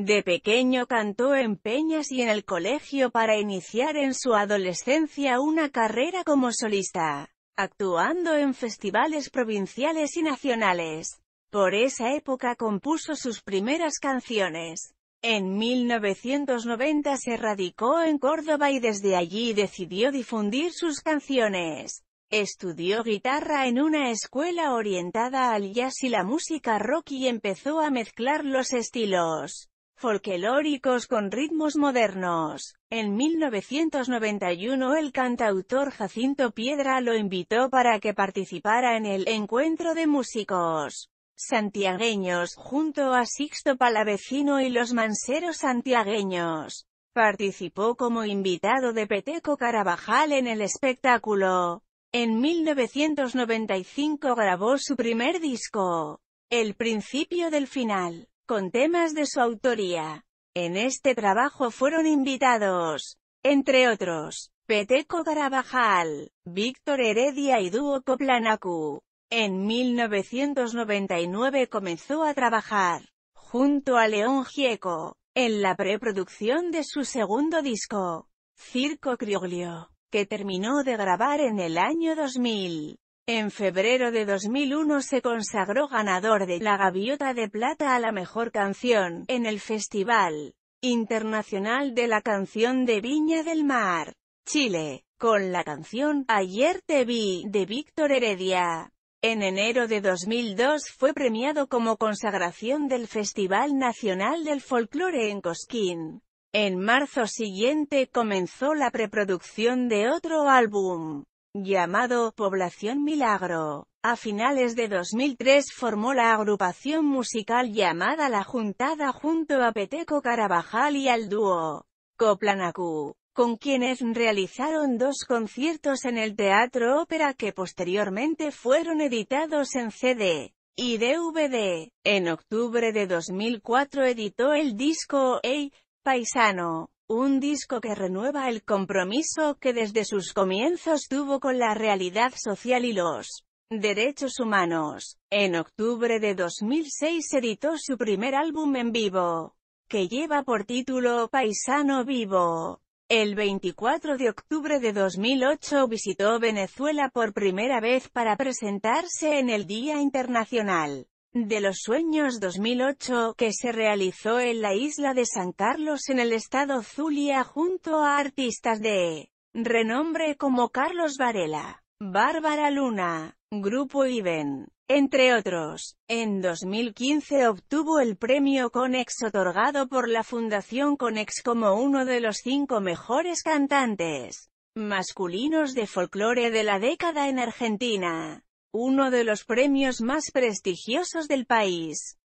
De pequeño cantó en peñas y en el colegio para iniciar en su adolescencia una carrera como solista, actuando en festivales provinciales y nacionales. Por esa época compuso sus primeras canciones. En 1990 se radicó en Córdoba y desde allí decidió difundir sus canciones. Estudió guitarra en una escuela orientada al jazz y la música rock y empezó a mezclar los estilos folclóricos con ritmos modernos. En 1991 el cantautor Jacinto Piedra lo invitó para que participara en el «Encuentro de músicos» santiagueños, junto a Sixto Palavecino y los manseros santiagueños. Participó como invitado de Peteco Carabajal en el espectáculo. En 1995 grabó su primer disco, El principio del final con temas de su autoría. En este trabajo fueron invitados, entre otros, Peteco Garabajal, Víctor Heredia y Dúo Coplanacu. En 1999 comenzó a trabajar, junto a León Gieco, en la preproducción de su segundo disco, Circo Crioglio, que terminó de grabar en el año 2000. En febrero de 2001 se consagró ganador de la Gaviota de Plata a la Mejor Canción, en el Festival Internacional de la Canción de Viña del Mar, Chile, con la canción Ayer te vi, de Víctor Heredia. En enero de 2002 fue premiado como consagración del Festival Nacional del Folclore en Cosquín. En marzo siguiente comenzó la preproducción de otro álbum llamado Población Milagro. A finales de 2003 formó la agrupación musical llamada La Juntada junto a Peteco Carabajal y al dúo Coplanacu, con quienes realizaron dos conciertos en el Teatro Ópera que posteriormente fueron editados en CD y DVD. En octubre de 2004 editó el disco Hey, Paisano, un disco que renueva el compromiso que desde sus comienzos tuvo con la realidad social y los derechos humanos. En octubre de 2006 editó su primer álbum en vivo, que lleva por título Paisano Vivo. El 24 de octubre de 2008 visitó Venezuela por primera vez para presentarse en el Día Internacional de los Sueños 2008, que se realizó en la isla de San Carlos en el estado Zulia junto a artistas de renombre como Carlos Varela, Bárbara Luna, Grupo Iben, entre otros. En 2015 obtuvo el premio Conex otorgado por la Fundación Conex como uno de los cinco mejores cantantes masculinos de folclore de la década en Argentina uno de los premios más prestigiosos del país.